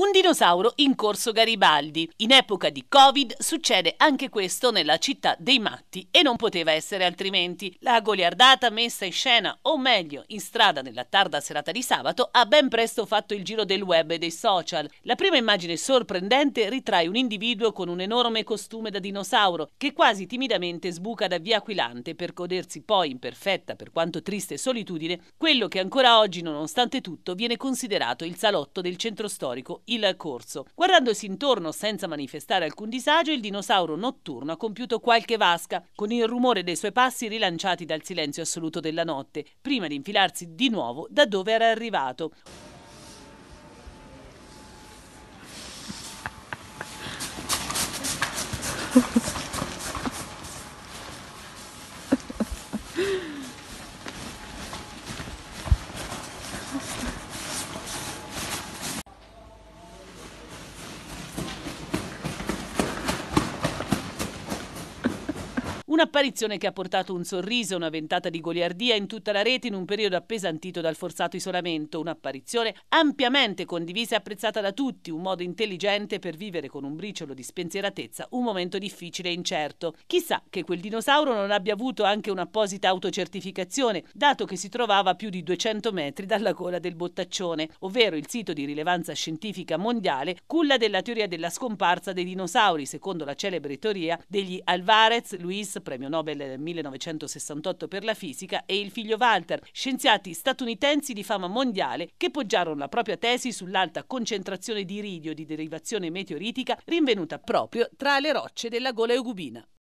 Un dinosauro in corso Garibaldi. In epoca di Covid succede anche questo nella città dei matti e non poteva essere altrimenti. La goliardata messa in scena, o meglio, in strada nella tarda serata di sabato, ha ben presto fatto il giro del web e dei social. La prima immagine sorprendente ritrae un individuo con un enorme costume da dinosauro che quasi timidamente sbuca da via Aquilante per godersi poi in perfetta, per quanto triste, solitudine, quello che ancora oggi, nonostante tutto, viene considerato il salotto del centro storico il corso. Guardandosi intorno senza manifestare alcun disagio, il dinosauro notturno ha compiuto qualche vasca, con il rumore dei suoi passi rilanciati dal silenzio assoluto della notte, prima di infilarsi di nuovo da dove era arrivato. Un'apparizione che ha portato un sorriso, una ventata di goliardia in tutta la rete in un periodo appesantito dal forzato isolamento, un'apparizione ampiamente condivisa e apprezzata da tutti, un modo intelligente per vivere con un briciolo di spensieratezza un momento difficile e incerto. Chissà che quel dinosauro non abbia avuto anche un'apposita autocertificazione, dato che si trovava a più di 200 metri dalla gola del Bottaccione, ovvero il sito di rilevanza scientifica mondiale, culla della teoria della scomparsa dei dinosauri, secondo la celebre teoria degli Alvarez, Luis, premio Nobel del 1968 per la fisica, e il figlio Walter, scienziati statunitensi di fama mondiale che poggiarono la propria tesi sull'alta concentrazione di iridio di derivazione meteoritica rinvenuta proprio tra le rocce della Gola Eugubina.